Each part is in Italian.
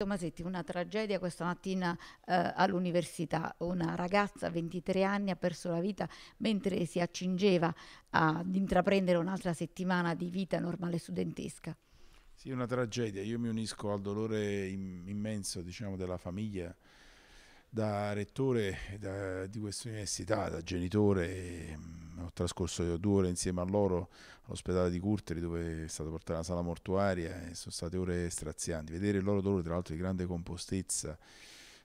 Tomasetti, una tragedia questa mattina eh, all'università. Una ragazza, 23 anni, ha perso la vita mentre si accingeva ad intraprendere un'altra settimana di vita normale studentesca. Sì, una tragedia. Io mi unisco al dolore immenso diciamo, della famiglia da rettore da, di questa università, da genitore. E, ehm, ho trascorso due ore insieme a loro all'ospedale di Curteri dove è stata portata alla sala mortuaria e sono state ore strazianti. Vedere il loro dolore, tra l'altro di grande compostezza,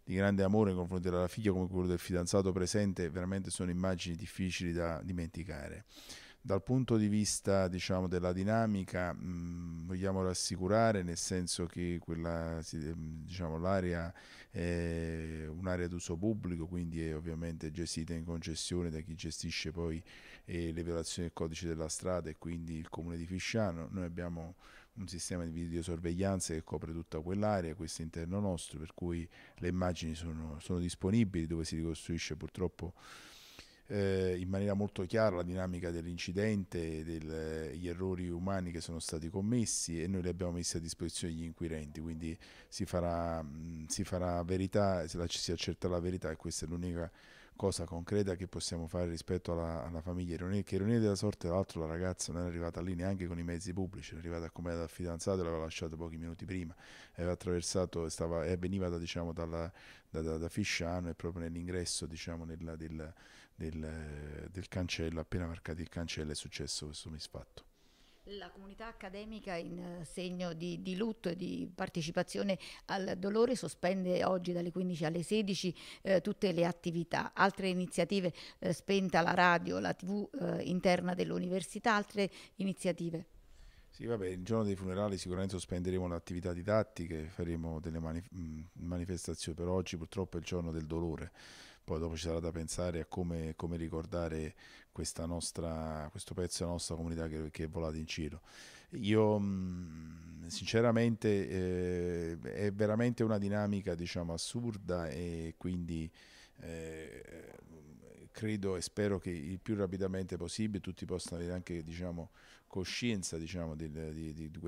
di grande amore in confronto della figlia come quello del fidanzato presente, veramente sono immagini difficili da dimenticare. Dal punto di vista diciamo, della dinamica mh, mm, vogliamo rassicurare nel senso che quella, ehm, diciamo, l'area è un'area d'uso pubblico, quindi è ovviamente gestita in concessione da chi gestisce poi eh, le violazioni del codice della strada e quindi il comune di Fisciano. Noi abbiamo un sistema di videosorveglianza che copre tutta quell'area, questo interno nostro, per cui le immagini sono, sono disponibili dove si ricostruisce purtroppo eh, in maniera molto chiara la dinamica dell'incidente, e degli eh, errori umani che sono stati commessi e noi li abbiamo messi a disposizione degli inquirenti, quindi si farà, mm, si farà verità, si accerta la verità e questa è l'unica cosa concreta che possiamo fare rispetto alla, alla famiglia Ironia, che ironia della sorte, tra l'altro la ragazza non è arrivata lì neanche con i mezzi pubblici, è arrivata come dal fidanzato, e l'aveva lasciato pochi minuti prima, aveva attraversato, e veniva da, diciamo, dalla, da, da, da Fisciano e proprio nell'ingresso diciamo, nella, del, del, del cancello, appena marcato il cancello è successo questo misfatto. La comunità accademica in eh, segno di, di, lutto e di partecipazione al dolore sospende oggi dalle 15 alle 16 eh, tutte le attività. Altre iniziative eh, spenta la radio, la tv eh, interna dell'università, altre iniziative. Sì, vabbè, il giorno dei funerali sicuramente sospenderemo le attività didattiche, faremo delle mani mm, manifestazioni, però oggi purtroppo è il giorno del dolore poi dopo ci sarà da pensare a come, come ricordare nostra, questo pezzo della nostra comunità che, che, è volato in cielo. Io mm, sinceramente eh, è veramente una dinamica diciamo assurda e quindi eh, credo e spero che il più rapidamente possibile tutti possano avere anche diciamo, coscienza diciamo, di, di, di, di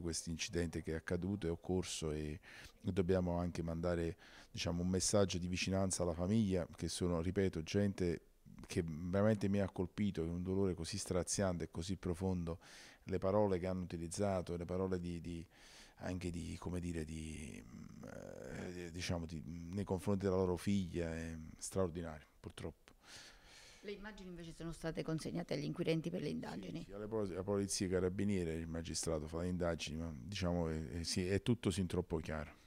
questo incidente che è accaduto e occorso e dobbiamo anche mandare diciamo, un messaggio di vicinanza alla famiglia che sono, ripeto, gente che veramente mi ha colpito, in un dolore così straziante e così profondo, le parole che hanno utilizzato, le parole di, di anche di, come dire, di, eh, diciamo, di, nei confronti della loro figlia, è straordinario, purtroppo. Le immagini invece sono state consegnate agli inquirenti per le indagini. Sì, sì, la polizia, i carabinieri, il magistrato fa le indagini, ma diciamo che è, è, è tutto sin troppo chiaro.